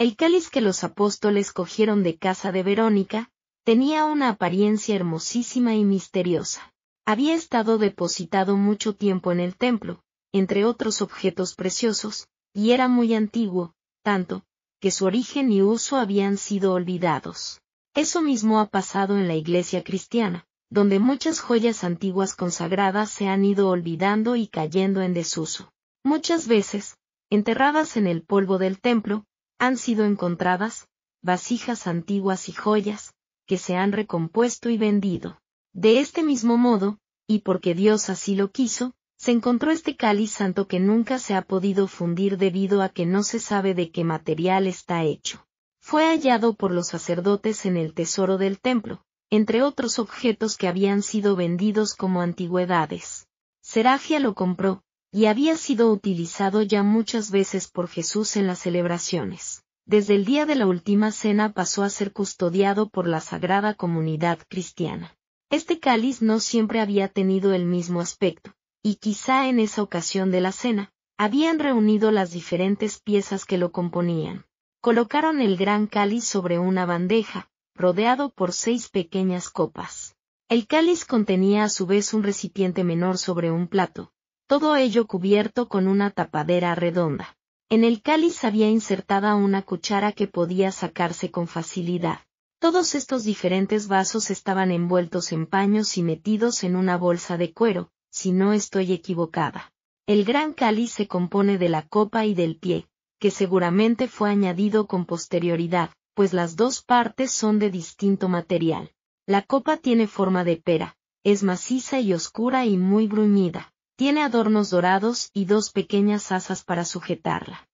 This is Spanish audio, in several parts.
El cáliz que los apóstoles cogieron de casa de Verónica, tenía una apariencia hermosísima y misteriosa. Había estado depositado mucho tiempo en el templo, entre otros objetos preciosos, y era muy antiguo, tanto, que su origen y uso habían sido olvidados. Eso mismo ha pasado en la iglesia cristiana, donde muchas joyas antiguas consagradas se han ido olvidando y cayendo en desuso. Muchas veces, enterradas en el polvo del templo, han sido encontradas, vasijas antiguas y joyas, que se han recompuesto y vendido. De este mismo modo, y porque Dios así lo quiso, se encontró este cáliz santo que nunca se ha podido fundir debido a que no se sabe de qué material está hecho. Fue hallado por los sacerdotes en el tesoro del templo, entre otros objetos que habían sido vendidos como antigüedades. Serafia lo compró, y había sido utilizado ya muchas veces por Jesús en las celebraciones. Desde el día de la última cena pasó a ser custodiado por la sagrada comunidad cristiana. Este cáliz no siempre había tenido el mismo aspecto, y quizá en esa ocasión de la cena, habían reunido las diferentes piezas que lo componían. Colocaron el gran cáliz sobre una bandeja, rodeado por seis pequeñas copas. El cáliz contenía a su vez un recipiente menor sobre un plato, todo ello cubierto con una tapadera redonda. En el cáliz había insertada una cuchara que podía sacarse con facilidad. Todos estos diferentes vasos estaban envueltos en paños y metidos en una bolsa de cuero, si no estoy equivocada. El gran cáliz se compone de la copa y del pie, que seguramente fue añadido con posterioridad, pues las dos partes son de distinto material. La copa tiene forma de pera, es maciza y oscura y muy bruñida. Tiene adornos dorados y dos pequeñas asas para sujetarla.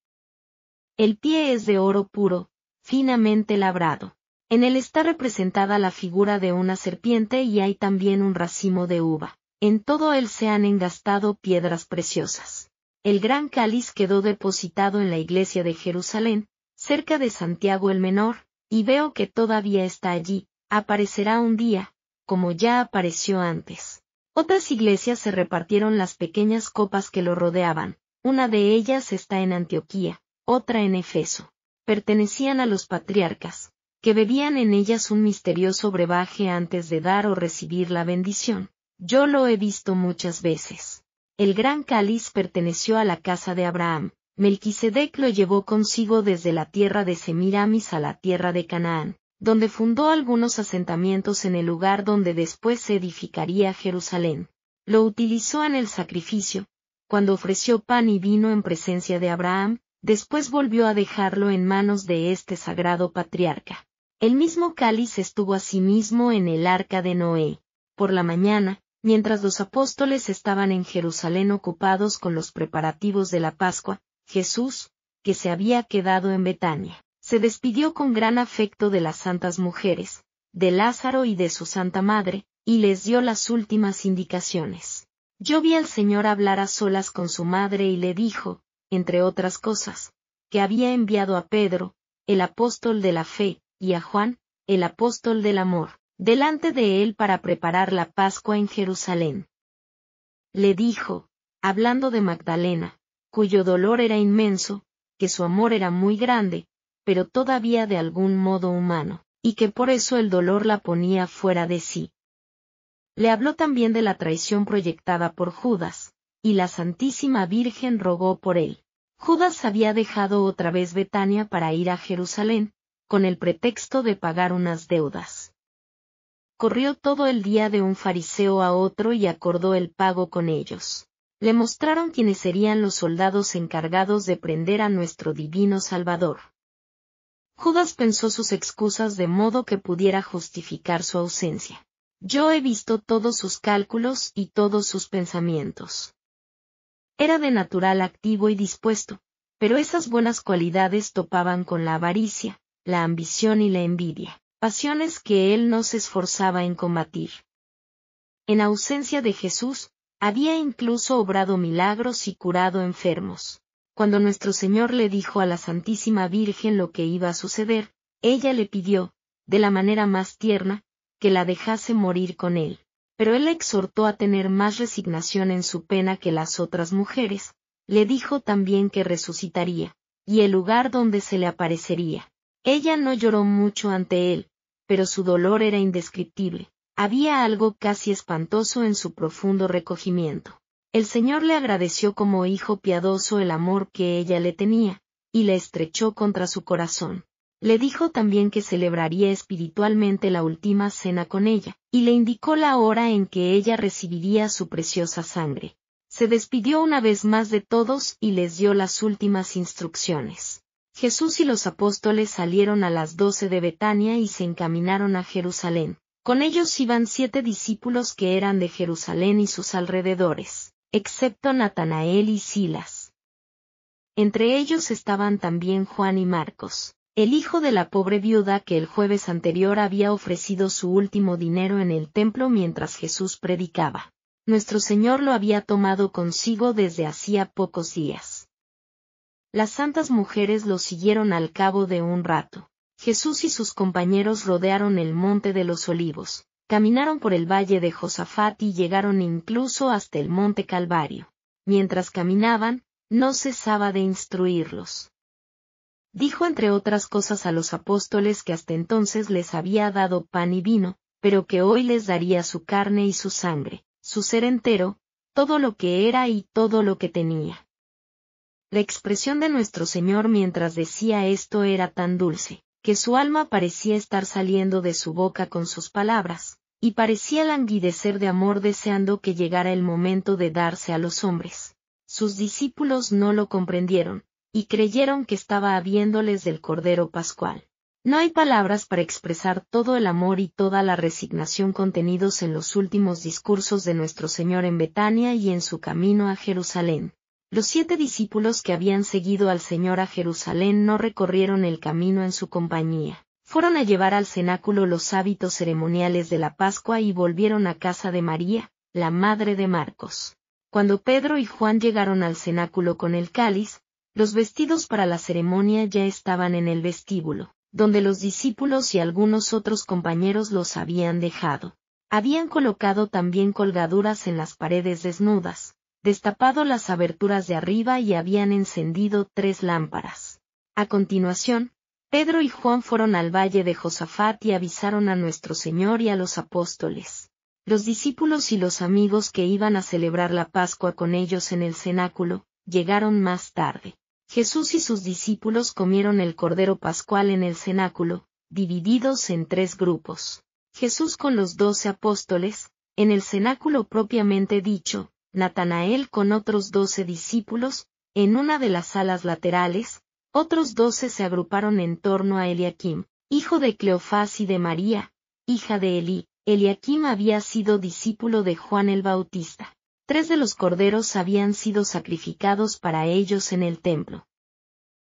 El pie es de oro puro, finamente labrado. En él está representada la figura de una serpiente y hay también un racimo de uva. En todo él se han engastado piedras preciosas. El gran cáliz quedó depositado en la iglesia de Jerusalén, cerca de Santiago el Menor, y veo que todavía está allí, aparecerá un día, como ya apareció antes. Otras iglesias se repartieron las pequeñas copas que lo rodeaban, una de ellas está en Antioquía, otra en Efeso. Pertenecían a los patriarcas, que bebían en ellas un misterioso brebaje antes de dar o recibir la bendición. Yo lo he visto muchas veces. El gran cáliz perteneció a la casa de Abraham. Melquisedec lo llevó consigo desde la tierra de Semiramis a la tierra de Canaán, donde fundó algunos asentamientos en el lugar donde después se edificaría Jerusalén. Lo utilizó en el sacrificio, cuando ofreció pan y vino en presencia de Abraham, después volvió a dejarlo en manos de este sagrado patriarca. El mismo cáliz estuvo asimismo en el arca de Noé. Por la mañana, mientras los apóstoles estaban en Jerusalén ocupados con los preparativos de la Pascua, Jesús, que se había quedado en Betania, se despidió con gran afecto de las santas mujeres, de Lázaro y de su Santa Madre, y les dio las últimas indicaciones. Yo vi al Señor hablar a solas con su madre y le dijo, entre otras cosas, que había enviado a Pedro, el apóstol de la fe, y a Juan, el apóstol del amor, delante de él para preparar la Pascua en Jerusalén. Le dijo, hablando de Magdalena, cuyo dolor era inmenso, que su amor era muy grande, pero todavía de algún modo humano, y que por eso el dolor la ponía fuera de sí. Le habló también de la traición proyectada por Judas, y la Santísima Virgen rogó por él. Judas había dejado otra vez Betania para ir a Jerusalén, con el pretexto de pagar unas deudas. Corrió todo el día de un fariseo a otro y acordó el pago con ellos. Le mostraron quiénes serían los soldados encargados de prender a nuestro divino Salvador. Judas pensó sus excusas de modo que pudiera justificar su ausencia. Yo he visto todos sus cálculos y todos sus pensamientos. Era de natural activo y dispuesto, pero esas buenas cualidades topaban con la avaricia, la ambición y la envidia, pasiones que él no se esforzaba en combatir. En ausencia de Jesús, había incluso obrado milagros y curado enfermos cuando nuestro Señor le dijo a la Santísima Virgen lo que iba a suceder, ella le pidió, de la manera más tierna, que la dejase morir con él. Pero él la exhortó a tener más resignación en su pena que las otras mujeres, le dijo también que resucitaría, y el lugar donde se le aparecería. Ella no lloró mucho ante él, pero su dolor era indescriptible. Había algo casi espantoso en su profundo recogimiento. El Señor le agradeció como hijo piadoso el amor que ella le tenía, y le estrechó contra su corazón. Le dijo también que celebraría espiritualmente la última cena con ella, y le indicó la hora en que ella recibiría su preciosa sangre. Se despidió una vez más de todos y les dio las últimas instrucciones. Jesús y los apóstoles salieron a las doce de Betania y se encaminaron a Jerusalén. Con ellos iban siete discípulos que eran de Jerusalén y sus alrededores excepto Natanael y Silas. Entre ellos estaban también Juan y Marcos, el hijo de la pobre viuda que el jueves anterior había ofrecido su último dinero en el templo mientras Jesús predicaba. Nuestro Señor lo había tomado consigo desde hacía pocos días. Las santas mujeres lo siguieron al cabo de un rato. Jesús y sus compañeros rodearon el monte de los olivos, Caminaron por el valle de Josafat y llegaron incluso hasta el monte Calvario. Mientras caminaban, no cesaba de instruirlos. Dijo entre otras cosas a los apóstoles que hasta entonces les había dado pan y vino, pero que hoy les daría su carne y su sangre, su ser entero, todo lo que era y todo lo que tenía. La expresión de nuestro Señor mientras decía esto era tan dulce, que su alma parecía estar saliendo de su boca con sus palabras, y parecía languidecer de amor deseando que llegara el momento de darse a los hombres. Sus discípulos no lo comprendieron, y creyeron que estaba habiéndoles del Cordero Pascual. No hay palabras para expresar todo el amor y toda la resignación contenidos en los últimos discursos de nuestro Señor en Betania y en su camino a Jerusalén los siete discípulos que habían seguido al Señor a Jerusalén no recorrieron el camino en su compañía. Fueron a llevar al cenáculo los hábitos ceremoniales de la Pascua y volvieron a casa de María, la madre de Marcos. Cuando Pedro y Juan llegaron al cenáculo con el cáliz, los vestidos para la ceremonia ya estaban en el vestíbulo, donde los discípulos y algunos otros compañeros los habían dejado. Habían colocado también colgaduras en las paredes desnudas, destapado las aberturas de arriba y habían encendido tres lámparas. A continuación, Pedro y Juan fueron al valle de Josafat y avisaron a nuestro Señor y a los apóstoles. Los discípulos y los amigos que iban a celebrar la Pascua con ellos en el cenáculo, llegaron más tarde. Jesús y sus discípulos comieron el Cordero Pascual en el cenáculo, divididos en tres grupos. Jesús con los doce apóstoles, en el cenáculo propiamente dicho, Natanael con otros doce discípulos, en una de las salas laterales, otros doce se agruparon en torno a Eliakim, hijo de Cleofás y de María, hija de Elí. Eliakim había sido discípulo de Juan el Bautista. Tres de los corderos habían sido sacrificados para ellos en el templo.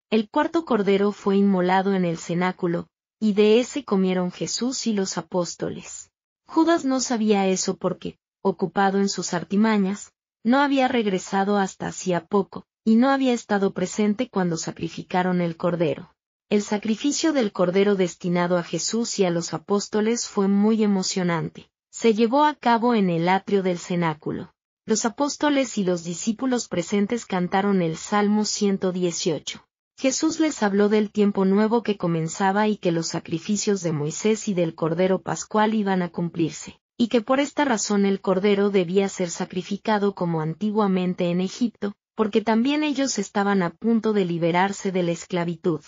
El cuarto cordero fue inmolado en el cenáculo, y de ese comieron Jesús y los apóstoles. Judas no sabía eso porque, ocupado en sus artimañas, no había regresado hasta hacía poco, y no había estado presente cuando sacrificaron el cordero. El sacrificio del cordero destinado a Jesús y a los apóstoles fue muy emocionante. Se llevó a cabo en el atrio del cenáculo. Los apóstoles y los discípulos presentes cantaron el Salmo 118. Jesús les habló del tiempo nuevo que comenzaba y que los sacrificios de Moisés y del Cordero Pascual iban a cumplirse y que por esta razón el cordero debía ser sacrificado como antiguamente en Egipto, porque también ellos estaban a punto de liberarse de la esclavitud.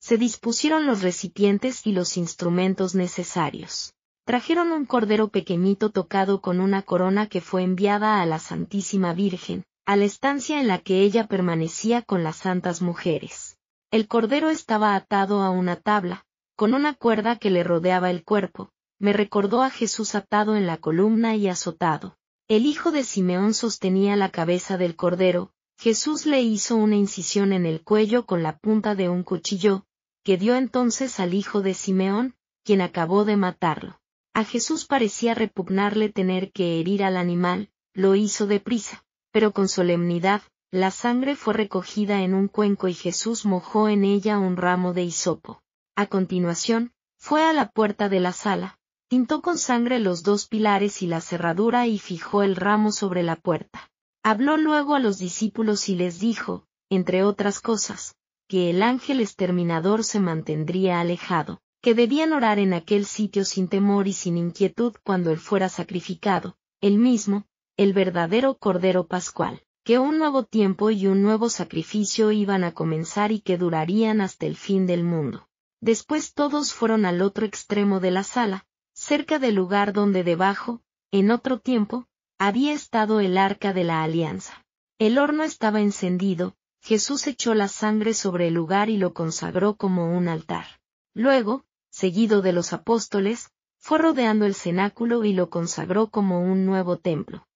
Se dispusieron los recipientes y los instrumentos necesarios. Trajeron un cordero pequeñito tocado con una corona que fue enviada a la Santísima Virgen, a la estancia en la que ella permanecía con las santas mujeres. El cordero estaba atado a una tabla, con una cuerda que le rodeaba el cuerpo, me recordó a Jesús atado en la columna y azotado. El hijo de Simeón sostenía la cabeza del cordero, Jesús le hizo una incisión en el cuello con la punta de un cuchillo, que dio entonces al hijo de Simeón, quien acabó de matarlo. A Jesús parecía repugnarle tener que herir al animal, lo hizo deprisa, pero con solemnidad, la sangre fue recogida en un cuenco y Jesús mojó en ella un ramo de hisopo. A continuación, fue a la puerta de la sala, Tintó con sangre los dos pilares y la cerradura y fijó el ramo sobre la puerta. Habló luego a los discípulos y les dijo, entre otras cosas, que el ángel exterminador se mantendría alejado, que debían orar en aquel sitio sin temor y sin inquietud cuando él fuera sacrificado, el mismo, el verdadero Cordero Pascual, que un nuevo tiempo y un nuevo sacrificio iban a comenzar y que durarían hasta el fin del mundo. Después todos fueron al otro extremo de la sala, cerca del lugar donde debajo, en otro tiempo, había estado el arca de la alianza. El horno estaba encendido, Jesús echó la sangre sobre el lugar y lo consagró como un altar. Luego, seguido de los apóstoles, fue rodeando el cenáculo y lo consagró como un nuevo templo.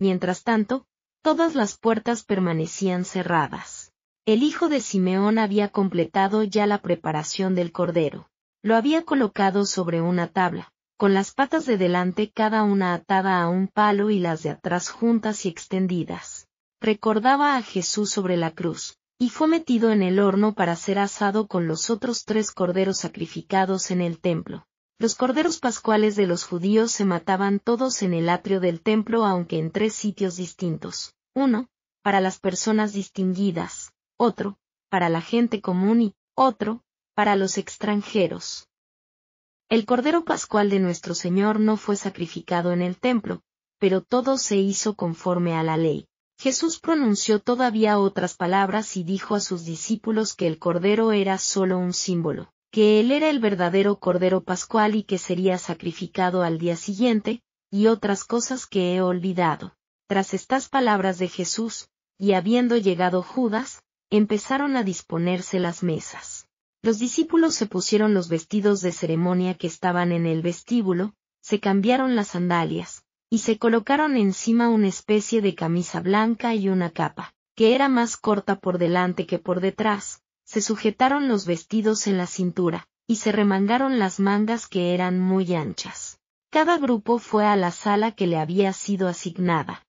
Mientras tanto, todas las puertas permanecían cerradas. El hijo de Simeón había completado ya la preparación del cordero. Lo había colocado sobre una tabla, con las patas de delante cada una atada a un palo y las de atrás juntas y extendidas. Recordaba a Jesús sobre la cruz, y fue metido en el horno para ser asado con los otros tres corderos sacrificados en el templo. Los corderos pascuales de los judíos se mataban todos en el atrio del templo aunque en tres sitios distintos. Uno, para las personas distinguidas, otro, para la gente común y otro, para los extranjeros. El Cordero Pascual de nuestro Señor no fue sacrificado en el templo, pero todo se hizo conforme a la ley. Jesús pronunció todavía otras palabras y dijo a sus discípulos que el Cordero era solo un símbolo, que él era el verdadero Cordero Pascual y que sería sacrificado al día siguiente, y otras cosas que he olvidado. Tras estas palabras de Jesús, y habiendo llegado Judas, empezaron a disponerse las mesas. Los discípulos se pusieron los vestidos de ceremonia que estaban en el vestíbulo, se cambiaron las sandalias, y se colocaron encima una especie de camisa blanca y una capa, que era más corta por delante que por detrás, se sujetaron los vestidos en la cintura, y se remangaron las mangas que eran muy anchas. Cada grupo fue a la sala que le había sido asignada.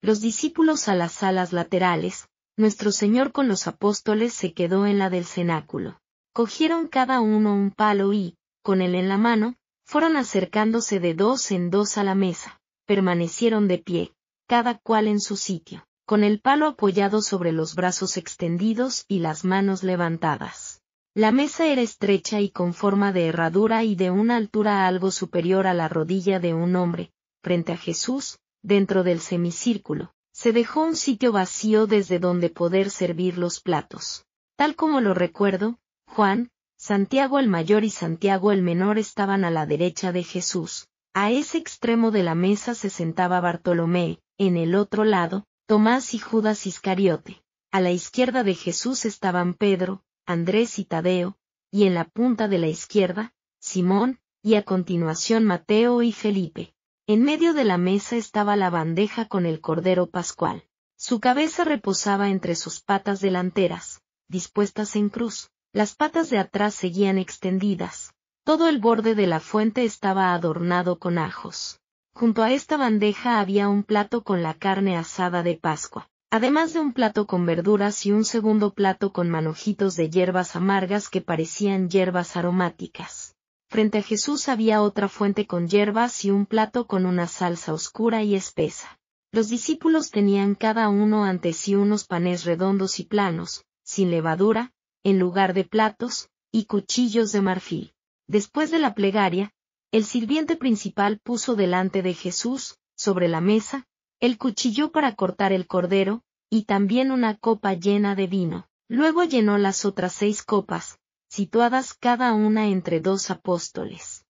Los discípulos a las salas laterales, nuestro Señor con los apóstoles se quedó en la del cenáculo. Cogieron cada uno un palo y, con él en la mano, fueron acercándose de dos en dos a la mesa, permanecieron de pie, cada cual en su sitio, con el palo apoyado sobre los brazos extendidos y las manos levantadas. La mesa era estrecha y con forma de herradura y de una altura algo superior a la rodilla de un hombre, frente a Jesús, dentro del semicírculo, se dejó un sitio vacío desde donde poder servir los platos. Tal como lo recuerdo, Juan, Santiago el mayor y Santiago el menor estaban a la derecha de Jesús. A ese extremo de la mesa se sentaba Bartolomé, en el otro lado, Tomás y Judas Iscariote. A la izquierda de Jesús estaban Pedro, Andrés y Tadeo, y en la punta de la izquierda, Simón, y a continuación Mateo y Felipe. En medio de la mesa estaba la bandeja con el cordero pascual. Su cabeza reposaba entre sus patas delanteras, dispuestas en cruz. Las patas de atrás seguían extendidas. Todo el borde de la fuente estaba adornado con ajos. Junto a esta bandeja había un plato con la carne asada de Pascua, además de un plato con verduras y un segundo plato con manojitos de hierbas amargas que parecían hierbas aromáticas frente a Jesús había otra fuente con hierbas y un plato con una salsa oscura y espesa. Los discípulos tenían cada uno ante sí unos panes redondos y planos, sin levadura, en lugar de platos, y cuchillos de marfil. Después de la plegaria, el sirviente principal puso delante de Jesús, sobre la mesa, el cuchillo para cortar el cordero, y también una copa llena de vino. Luego llenó las otras seis copas, situadas cada una entre dos apóstoles.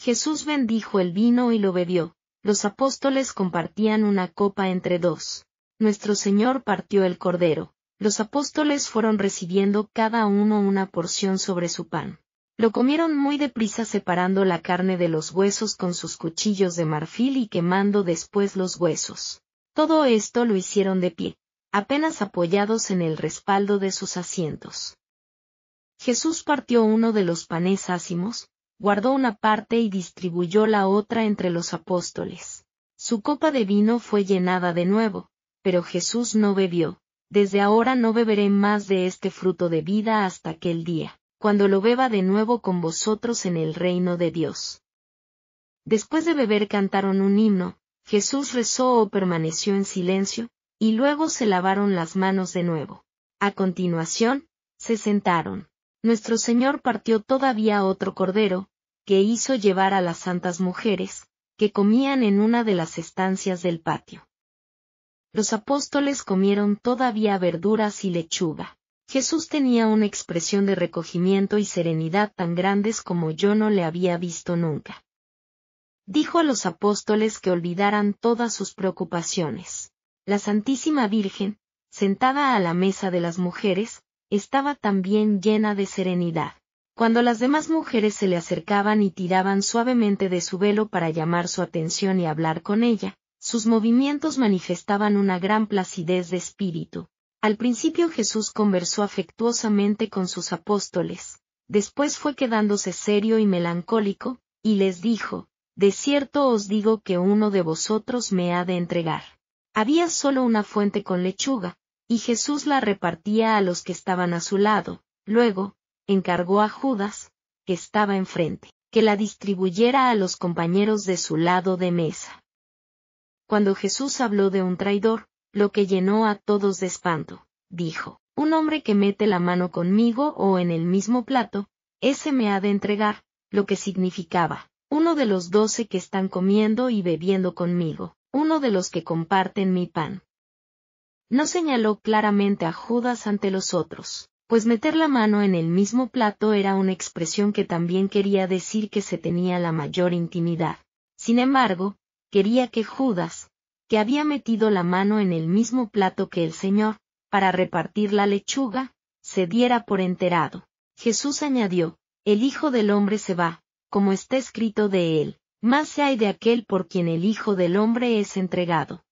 Jesús bendijo el vino y lo bebió, los apóstoles compartían una copa entre dos. Nuestro Señor partió el cordero, los apóstoles fueron recibiendo cada uno una porción sobre su pan. Lo comieron muy deprisa separando la carne de los huesos con sus cuchillos de marfil y quemando después los huesos. Todo esto lo hicieron de pie, apenas apoyados en el respaldo de sus asientos. Jesús partió uno de los panes ácimos, guardó una parte y distribuyó la otra entre los apóstoles. Su copa de vino fue llenada de nuevo, pero Jesús no bebió. Desde ahora no beberé más de este fruto de vida hasta aquel día, cuando lo beba de nuevo con vosotros en el reino de Dios. Después de beber cantaron un himno, Jesús rezó o permaneció en silencio, y luego se lavaron las manos de nuevo. A continuación, se sentaron nuestro Señor partió todavía otro cordero, que hizo llevar a las santas mujeres, que comían en una de las estancias del patio. Los apóstoles comieron todavía verduras y lechuga. Jesús tenía una expresión de recogimiento y serenidad tan grandes como yo no le había visto nunca. Dijo a los apóstoles que olvidaran todas sus preocupaciones. La Santísima Virgen, sentada a la mesa de las mujeres, estaba también llena de serenidad. Cuando las demás mujeres se le acercaban y tiraban suavemente de su velo para llamar su atención y hablar con ella, sus movimientos manifestaban una gran placidez de espíritu. Al principio Jesús conversó afectuosamente con sus apóstoles, después fue quedándose serio y melancólico, y les dijo, De cierto os digo que uno de vosotros me ha de entregar. Había solo una fuente con lechuga, y Jesús la repartía a los que estaban a su lado. Luego, encargó a Judas, que estaba enfrente, que la distribuyera a los compañeros de su lado de mesa. Cuando Jesús habló de un traidor, lo que llenó a todos de espanto, dijo, Un hombre que mete la mano conmigo o en el mismo plato, ese me ha de entregar, lo que significaba, uno de los doce que están comiendo y bebiendo conmigo, uno de los que comparten mi pan no señaló claramente a Judas ante los otros, pues meter la mano en el mismo plato era una expresión que también quería decir que se tenía la mayor intimidad. Sin embargo, quería que Judas, que había metido la mano en el mismo plato que el Señor, para repartir la lechuga, se diera por enterado. Jesús añadió, El Hijo del Hombre se va, como está escrito de él, más se hay de aquel por quien el Hijo del Hombre es entregado.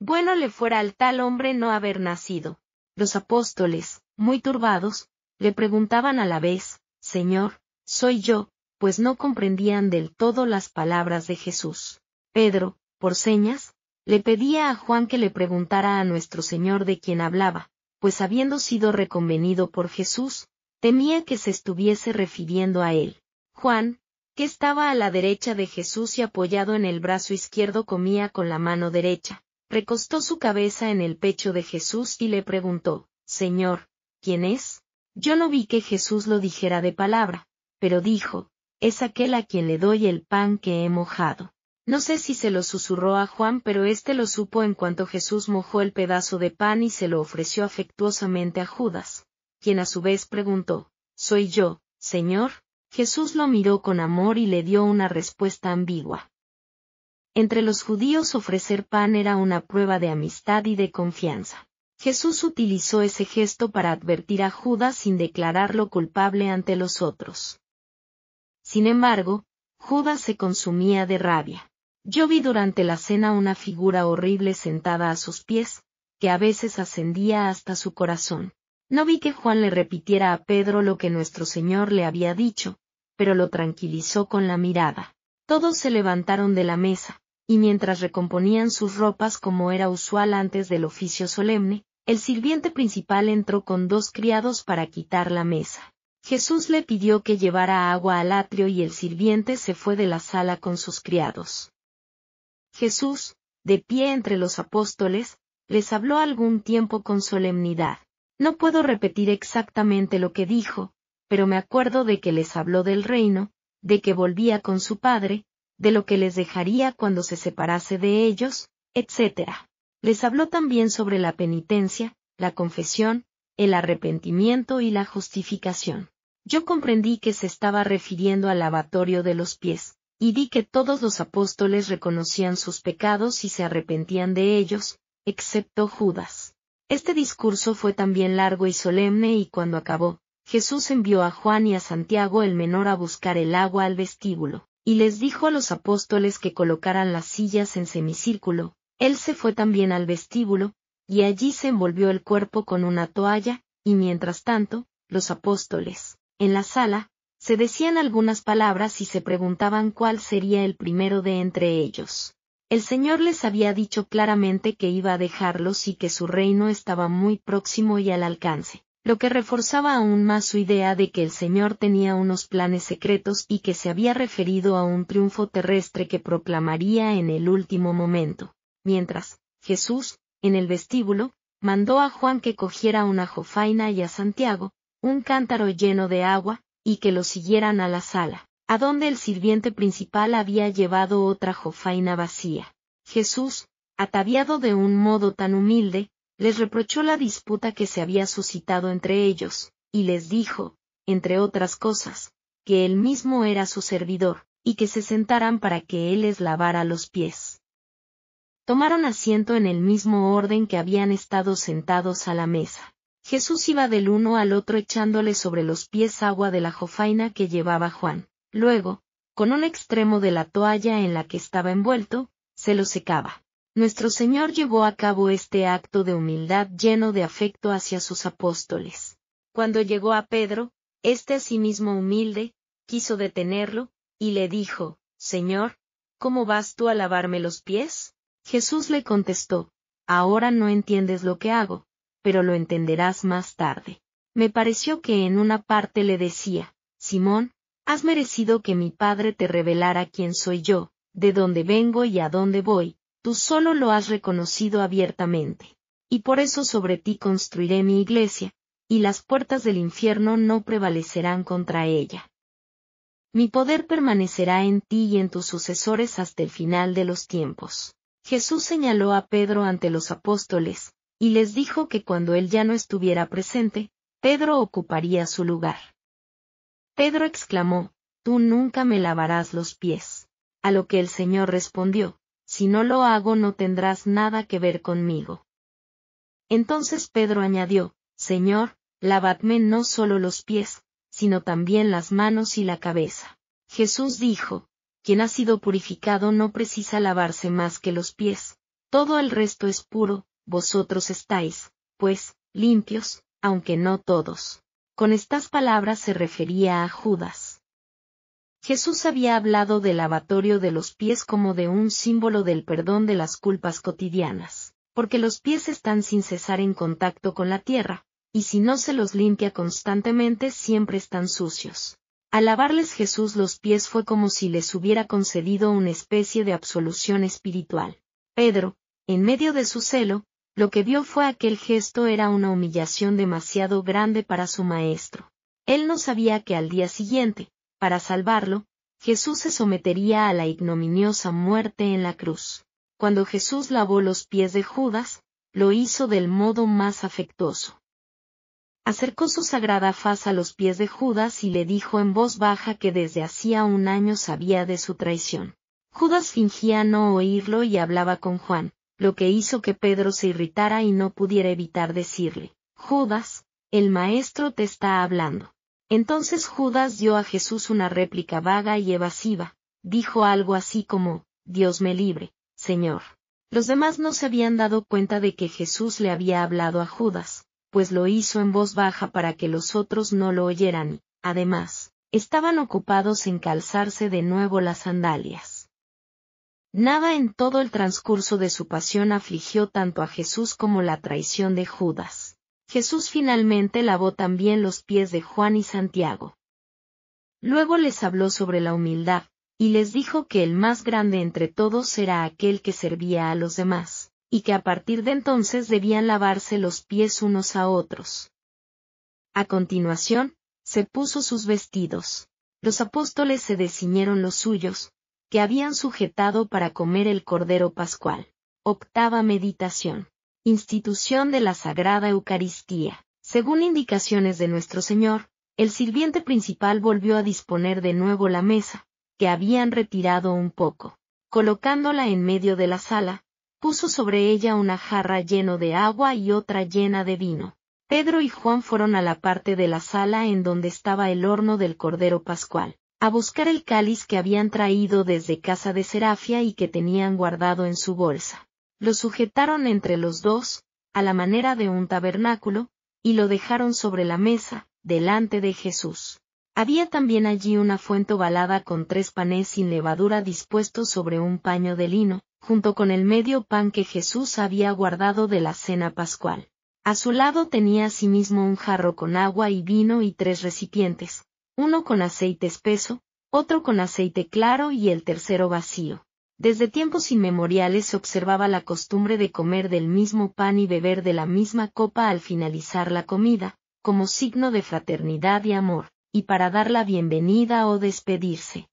Bueno le fuera al tal hombre no haber nacido. Los apóstoles, muy turbados, le preguntaban a la vez, Señor, soy yo, pues no comprendían del todo las palabras de Jesús. Pedro, por señas, le pedía a Juan que le preguntara a nuestro Señor de quién hablaba, pues habiendo sido reconvenido por Jesús, temía que se estuviese refiriendo a él. Juan, que estaba a la derecha de Jesús y apoyado en el brazo izquierdo comía con la mano derecha, recostó su cabeza en el pecho de Jesús y le preguntó, Señor, ¿quién es? Yo no vi que Jesús lo dijera de palabra, pero dijo, es aquel a quien le doy el pan que he mojado. No sé si se lo susurró a Juan, pero éste lo supo en cuanto Jesús mojó el pedazo de pan y se lo ofreció afectuosamente a Judas, quien a su vez preguntó, ¿Soy yo, Señor? Jesús lo miró con amor y le dio una respuesta ambigua. Entre los judíos ofrecer pan era una prueba de amistad y de confianza. Jesús utilizó ese gesto para advertir a Judas sin declararlo culpable ante los otros. Sin embargo, Judas se consumía de rabia. Yo vi durante la cena una figura horrible sentada a sus pies, que a veces ascendía hasta su corazón. No vi que Juan le repitiera a Pedro lo que nuestro Señor le había dicho, pero lo tranquilizó con la mirada. Todos se levantaron de la mesa, y mientras recomponían sus ropas como era usual antes del oficio solemne, el sirviente principal entró con dos criados para quitar la mesa. Jesús le pidió que llevara agua al atrio y el sirviente se fue de la sala con sus criados. Jesús, de pie entre los apóstoles, les habló algún tiempo con solemnidad. No puedo repetir exactamente lo que dijo, pero me acuerdo de que les habló del reino, de que volvía con su Padre, de lo que les dejaría cuando se separase de ellos, etc. Les habló también sobre la penitencia, la confesión, el arrepentimiento y la justificación. Yo comprendí que se estaba refiriendo al lavatorio de los pies, y di que todos los apóstoles reconocían sus pecados y se arrepentían de ellos, excepto Judas. Este discurso fue también largo y solemne y cuando acabó, Jesús envió a Juan y a Santiago el menor a buscar el agua al vestíbulo y les dijo a los apóstoles que colocaran las sillas en semicírculo, él se fue también al vestíbulo, y allí se envolvió el cuerpo con una toalla, y mientras tanto, los apóstoles, en la sala, se decían algunas palabras y se preguntaban cuál sería el primero de entre ellos. El Señor les había dicho claramente que iba a dejarlos y que su reino estaba muy próximo y al alcance lo que reforzaba aún más su idea de que el Señor tenía unos planes secretos y que se había referido a un triunfo terrestre que proclamaría en el último momento. Mientras, Jesús, en el vestíbulo, mandó a Juan que cogiera una jofaina y a Santiago, un cántaro lleno de agua, y que lo siguieran a la sala, a donde el sirviente principal había llevado otra jofaina vacía. Jesús, ataviado de un modo tan humilde, les reprochó la disputa que se había suscitado entre ellos, y les dijo, entre otras cosas, que él mismo era su servidor, y que se sentaran para que él les lavara los pies. Tomaron asiento en el mismo orden que habían estado sentados a la mesa. Jesús iba del uno al otro echándole sobre los pies agua de la jofaina que llevaba Juan. Luego, con un extremo de la toalla en la que estaba envuelto, se lo secaba. Nuestro Señor llevó a cabo este acto de humildad lleno de afecto hacia sus apóstoles. Cuando llegó a Pedro, este mismo humilde, quiso detenerlo, y le dijo, Señor, ¿cómo vas tú a lavarme los pies? Jesús le contestó, Ahora no entiendes lo que hago, pero lo entenderás más tarde. Me pareció que en una parte le decía, Simón, has merecido que mi Padre te revelara quién soy yo, de dónde vengo y a dónde voy, tú solo lo has reconocido abiertamente. Y por eso sobre ti construiré mi iglesia, y las puertas del infierno no prevalecerán contra ella. Mi poder permanecerá en ti y en tus sucesores hasta el final de los tiempos. Jesús señaló a Pedro ante los apóstoles, y les dijo que cuando él ya no estuviera presente, Pedro ocuparía su lugar. Pedro exclamó, Tú nunca me lavarás los pies. A lo que el Señor respondió, si no lo hago no tendrás nada que ver conmigo. Entonces Pedro añadió, Señor, lavadme no solo los pies, sino también las manos y la cabeza. Jesús dijo, quien ha sido purificado no precisa lavarse más que los pies, todo el resto es puro, vosotros estáis, pues, limpios, aunque no todos. Con estas palabras se refería a Judas. Jesús había hablado del lavatorio de los pies como de un símbolo del perdón de las culpas cotidianas, porque los pies están sin cesar en contacto con la tierra, y si no se los limpia constantemente siempre están sucios. Al lavarles Jesús los pies fue como si les hubiera concedido una especie de absolución espiritual. Pedro, en medio de su celo, lo que vio fue aquel gesto era una humillación demasiado grande para su maestro. Él no sabía que al día siguiente, para salvarlo, Jesús se sometería a la ignominiosa muerte en la cruz. Cuando Jesús lavó los pies de Judas, lo hizo del modo más afectuoso. Acercó su sagrada faz a los pies de Judas y le dijo en voz baja que desde hacía un año sabía de su traición. Judas fingía no oírlo y hablaba con Juan, lo que hizo que Pedro se irritara y no pudiera evitar decirle, Judas, el maestro te está hablando. Entonces Judas dio a Jesús una réplica vaga y evasiva. Dijo algo así como, Dios me libre, Señor. Los demás no se habían dado cuenta de que Jesús le había hablado a Judas, pues lo hizo en voz baja para que los otros no lo oyeran, además, estaban ocupados en calzarse de nuevo las sandalias. Nada en todo el transcurso de su pasión afligió tanto a Jesús como la traición de Judas. Jesús finalmente lavó también los pies de Juan y Santiago. Luego les habló sobre la humildad, y les dijo que el más grande entre todos era aquel que servía a los demás, y que a partir de entonces debían lavarse los pies unos a otros. A continuación, se puso sus vestidos. Los apóstoles se desciñeron los suyos, que habían sujetado para comer el Cordero Pascual. Octava meditación institución de la Sagrada Eucaristía. Según indicaciones de nuestro Señor, el sirviente principal volvió a disponer de nuevo la mesa, que habían retirado un poco. Colocándola en medio de la sala, puso sobre ella una jarra lleno de agua y otra llena de vino. Pedro y Juan fueron a la parte de la sala en donde estaba el horno del Cordero Pascual, a buscar el cáliz que habían traído desde casa de Serafia y que tenían guardado en su bolsa. Lo sujetaron entre los dos, a la manera de un tabernáculo, y lo dejaron sobre la mesa, delante de Jesús. Había también allí una fuente ovalada con tres panes sin levadura dispuestos sobre un paño de lino, junto con el medio pan que Jesús había guardado de la cena pascual. A su lado tenía asimismo un jarro con agua y vino y tres recipientes, uno con aceite espeso, otro con aceite claro y el tercero vacío. Desde tiempos inmemoriales se observaba la costumbre de comer del mismo pan y beber de la misma copa al finalizar la comida, como signo de fraternidad y amor, y para dar la bienvenida o despedirse.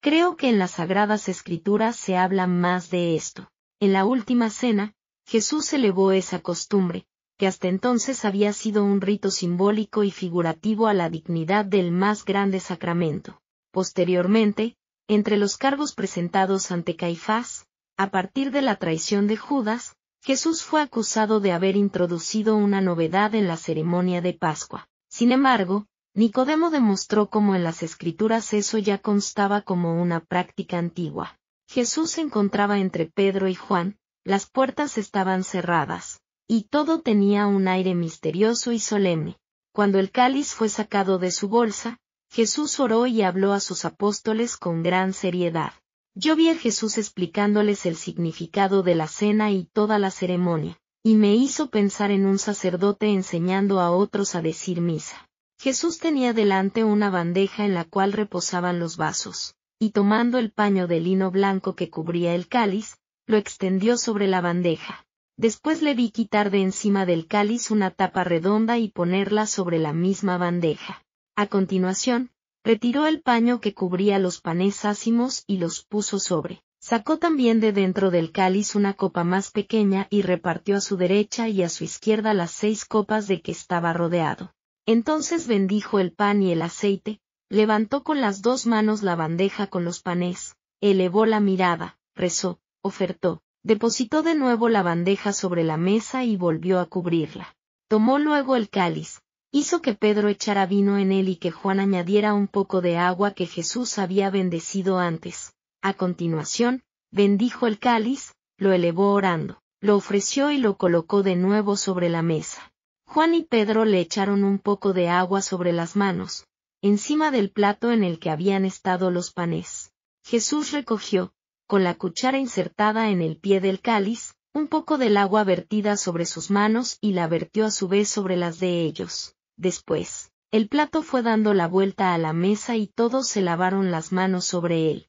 Creo que en las Sagradas Escrituras se habla más de esto. En la última cena, Jesús elevó esa costumbre, que hasta entonces había sido un rito simbólico y figurativo a la dignidad del más grande sacramento. Posteriormente, entre los cargos presentados ante Caifás, a partir de la traición de Judas, Jesús fue acusado de haber introducido una novedad en la ceremonia de Pascua. Sin embargo, Nicodemo demostró cómo en las escrituras eso ya constaba como una práctica antigua. Jesús se encontraba entre Pedro y Juan, las puertas estaban cerradas, y todo tenía un aire misterioso y solemne. Cuando el cáliz fue sacado de su bolsa, Jesús oró y habló a sus apóstoles con gran seriedad. Yo vi a Jesús explicándoles el significado de la cena y toda la ceremonia, y me hizo pensar en un sacerdote enseñando a otros a decir misa. Jesús tenía delante una bandeja en la cual reposaban los vasos, y tomando el paño de lino blanco que cubría el cáliz, lo extendió sobre la bandeja. Después le vi quitar de encima del cáliz una tapa redonda y ponerla sobre la misma bandeja. A continuación, retiró el paño que cubría los panes ácimos y los puso sobre. Sacó también de dentro del cáliz una copa más pequeña y repartió a su derecha y a su izquierda las seis copas de que estaba rodeado. Entonces bendijo el pan y el aceite, levantó con las dos manos la bandeja con los panes, elevó la mirada, rezó, ofertó, depositó de nuevo la bandeja sobre la mesa y volvió a cubrirla. Tomó luego el cáliz, hizo que Pedro echara vino en él y que Juan añadiera un poco de agua que Jesús había bendecido antes. A continuación, bendijo el cáliz, lo elevó orando, lo ofreció y lo colocó de nuevo sobre la mesa. Juan y Pedro le echaron un poco de agua sobre las manos, encima del plato en el que habían estado los panes. Jesús recogió, con la cuchara insertada en el pie del cáliz, un poco del agua vertida sobre sus manos y la vertió a su vez sobre las de ellos. Después, el plato fue dando la vuelta a la mesa y todos se lavaron las manos sobre él.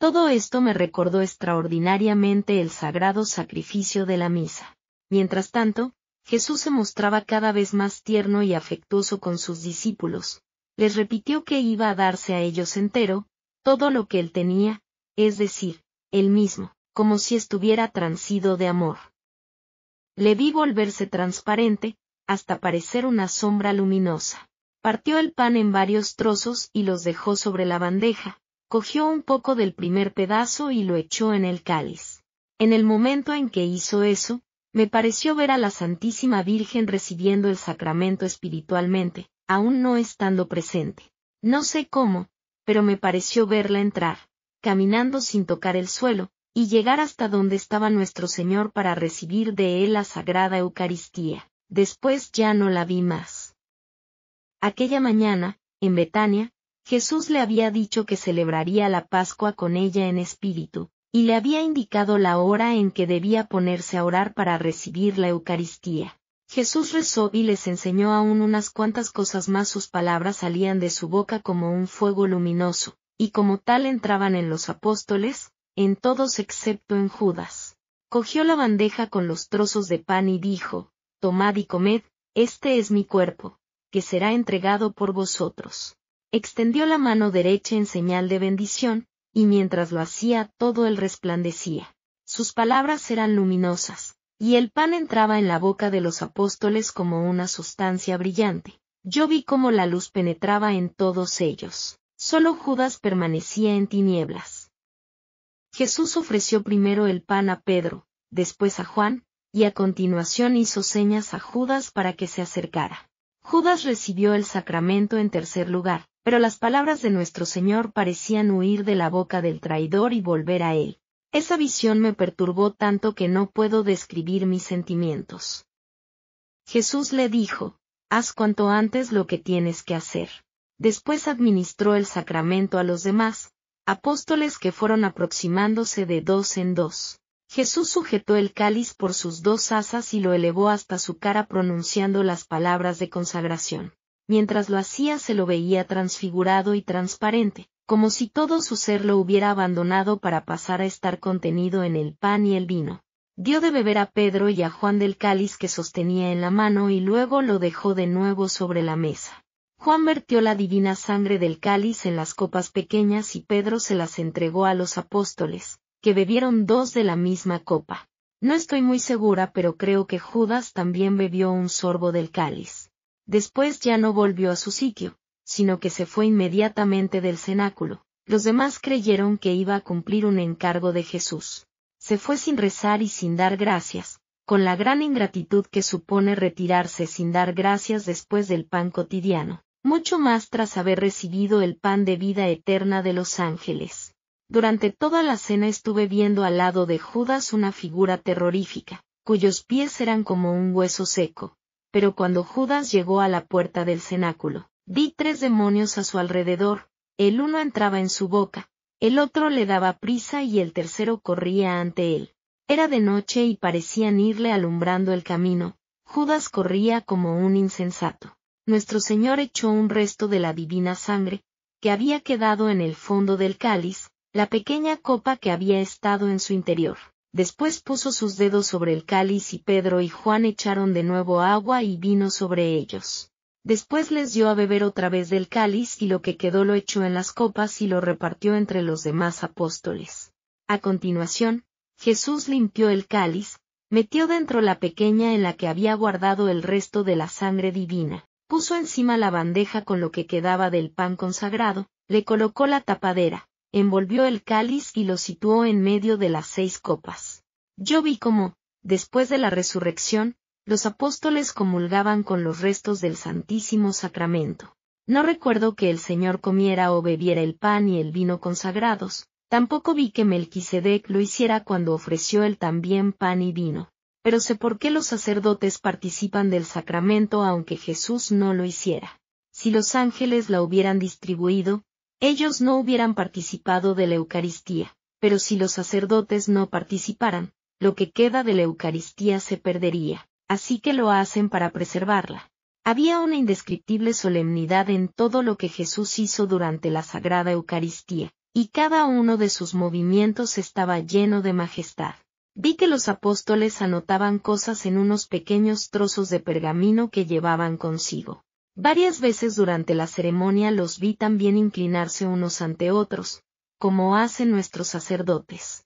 Todo esto me recordó extraordinariamente el sagrado sacrificio de la misa. Mientras tanto, Jesús se mostraba cada vez más tierno y afectuoso con sus discípulos. Les repitió que iba a darse a ellos entero, todo lo que él tenía, es decir, él mismo, como si estuviera transido de amor. Le vi volverse transparente, hasta parecer una sombra luminosa. Partió el pan en varios trozos y los dejó sobre la bandeja, cogió un poco del primer pedazo y lo echó en el cáliz. En el momento en que hizo eso, me pareció ver a la Santísima Virgen recibiendo el sacramento espiritualmente, aún no estando presente. No sé cómo, pero me pareció verla entrar, caminando sin tocar el suelo, y llegar hasta donde estaba nuestro Señor para recibir de él la Sagrada Eucaristía. Después ya no la vi más. Aquella mañana, en Betania, Jesús le había dicho que celebraría la Pascua con ella en espíritu, y le había indicado la hora en que debía ponerse a orar para recibir la Eucaristía. Jesús rezó y les enseñó aún unas cuantas cosas más. Sus palabras salían de su boca como un fuego luminoso, y como tal entraban en los apóstoles, en todos excepto en Judas. Cogió la bandeja con los trozos de pan y dijo, Tomad y comed, este es mi cuerpo, que será entregado por vosotros. Extendió la mano derecha en señal de bendición, y mientras lo hacía todo él resplandecía. Sus palabras eran luminosas, y el pan entraba en la boca de los apóstoles como una sustancia brillante. Yo vi cómo la luz penetraba en todos ellos. Solo Judas permanecía en tinieblas. Jesús ofreció primero el pan a Pedro, después a Juan, y a continuación hizo señas a Judas para que se acercara. Judas recibió el sacramento en tercer lugar, pero las palabras de nuestro Señor parecían huir de la boca del traidor y volver a él. Esa visión me perturbó tanto que no puedo describir mis sentimientos. Jesús le dijo, haz cuanto antes lo que tienes que hacer. Después administró el sacramento a los demás, apóstoles que fueron aproximándose de dos en dos. Jesús sujetó el cáliz por sus dos asas y lo elevó hasta su cara pronunciando las palabras de consagración. Mientras lo hacía se lo veía transfigurado y transparente, como si todo su ser lo hubiera abandonado para pasar a estar contenido en el pan y el vino. Dio de beber a Pedro y a Juan del cáliz que sostenía en la mano y luego lo dejó de nuevo sobre la mesa. Juan vertió la divina sangre del cáliz en las copas pequeñas y Pedro se las entregó a los apóstoles, que bebieron dos de la misma copa. No estoy muy segura, pero creo que Judas también bebió un sorbo del cáliz. Después ya no volvió a su sitio, sino que se fue inmediatamente del cenáculo. Los demás creyeron que iba a cumplir un encargo de Jesús. Se fue sin rezar y sin dar gracias, con la gran ingratitud que supone retirarse sin dar gracias después del pan cotidiano, mucho más tras haber recibido el pan de vida eterna de los ángeles. Durante toda la cena estuve viendo al lado de Judas una figura terrorífica, cuyos pies eran como un hueso seco. Pero cuando Judas llegó a la puerta del cenáculo, di tres demonios a su alrededor, el uno entraba en su boca, el otro le daba prisa y el tercero corría ante él. Era de noche y parecían irle alumbrando el camino, Judas corría como un insensato. Nuestro Señor echó un resto de la divina sangre, que había quedado en el fondo del cáliz, la pequeña copa que había estado en su interior. Después puso sus dedos sobre el cáliz y Pedro y Juan echaron de nuevo agua y vino sobre ellos. Después les dio a beber otra vez del cáliz y lo que quedó lo echó en las copas y lo repartió entre los demás apóstoles. A continuación, Jesús limpió el cáliz, metió dentro la pequeña en la que había guardado el resto de la sangre divina, puso encima la bandeja con lo que quedaba del pan consagrado, le colocó la tapadera, envolvió el cáliz y lo situó en medio de las seis copas. Yo vi cómo, después de la resurrección, los apóstoles comulgaban con los restos del Santísimo Sacramento. No recuerdo que el Señor comiera o bebiera el pan y el vino consagrados, tampoco vi que Melquisedec lo hiciera cuando ofreció él también pan y vino. Pero sé por qué los sacerdotes participan del sacramento aunque Jesús no lo hiciera. Si los ángeles la hubieran distribuido, ellos no hubieran participado de la Eucaristía, pero si los sacerdotes no participaran, lo que queda de la Eucaristía se perdería, así que lo hacen para preservarla. Había una indescriptible solemnidad en todo lo que Jesús hizo durante la Sagrada Eucaristía, y cada uno de sus movimientos estaba lleno de majestad. Vi que los apóstoles anotaban cosas en unos pequeños trozos de pergamino que llevaban consigo. Varias veces durante la ceremonia los vi también inclinarse unos ante otros, como hacen nuestros sacerdotes.